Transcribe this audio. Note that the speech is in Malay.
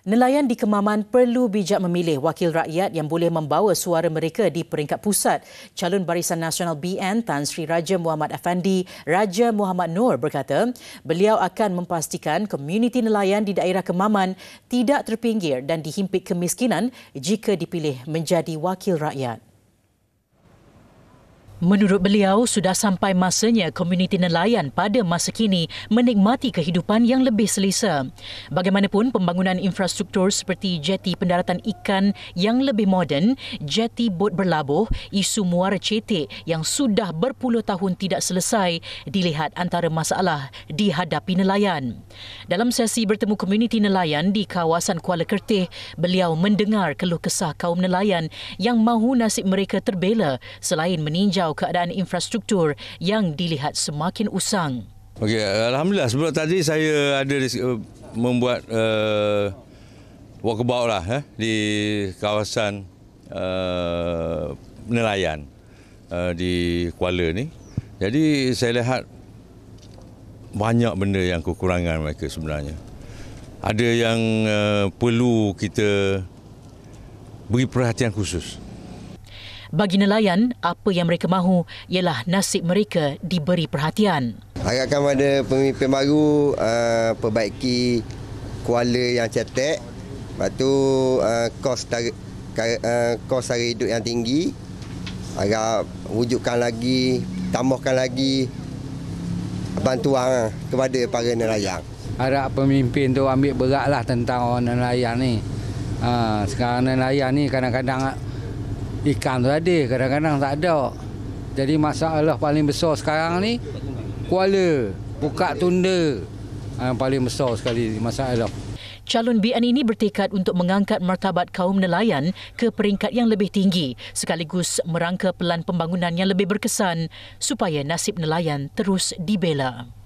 Nelayan di Kemaman perlu bijak memilih wakil rakyat yang boleh membawa suara mereka di peringkat pusat. Calon Barisan Nasional BN Tan Sri Raja Muhammad Afandi Raja Muhammad Nur berkata, beliau akan memastikan komuniti nelayan di daerah Kemaman tidak terpinggir dan dihimpit kemiskinan jika dipilih menjadi wakil rakyat. Menurut beliau, sudah sampai masanya komuniti nelayan pada masa kini menikmati kehidupan yang lebih selesa. Bagaimanapun, pembangunan infrastruktur seperti jeti pendaratan ikan yang lebih moden, jeti bot berlabuh, isu muara cetek yang sudah berpuluh tahun tidak selesai dilihat antara masalah dihadapi nelayan. Dalam sesi bertemu komuniti nelayan di kawasan Kuala Kertih, beliau mendengar keluh kesah kaum nelayan yang mahu nasib mereka terbela selain meninjau keadaan infrastruktur yang dilihat semakin usang. Okay, alhamdulillah sebelum tadi saya ada eh, membuat uh, walkabout lah eh, di kawasan uh, nelayan uh, di Kuala ni. Jadi saya lihat banyak benda yang kekurangan mereka sebenarnya. Ada yang eh, perlu kita beri perhatian khusus. Bagi nelayan, apa yang mereka mahu ialah nasib mereka diberi perhatian. Harapkan pada pemimpin baru eh, perbaiki kuala yang cetek, lepas tu eh, kos, tar, kos hari hidup yang tinggi, harap wujudkan lagi, tambahkan lagi bantuan kepada para nelayan. Harap pemimpin tu ambil beratlah tentang orang nelayan ni. Ha, sekarang nelayan ni kadang-kadang ikan tu ada, kadang-kadang tak ada. Jadi masalah paling besar sekarang ni Kuala, buka tunda yang ha, paling besar sekali masalah calon BN ini bertekad untuk mengangkat martabat kaum nelayan ke peringkat yang lebih tinggi sekaligus merangka pelan pembangunan yang lebih berkesan supaya nasib nelayan terus dibela.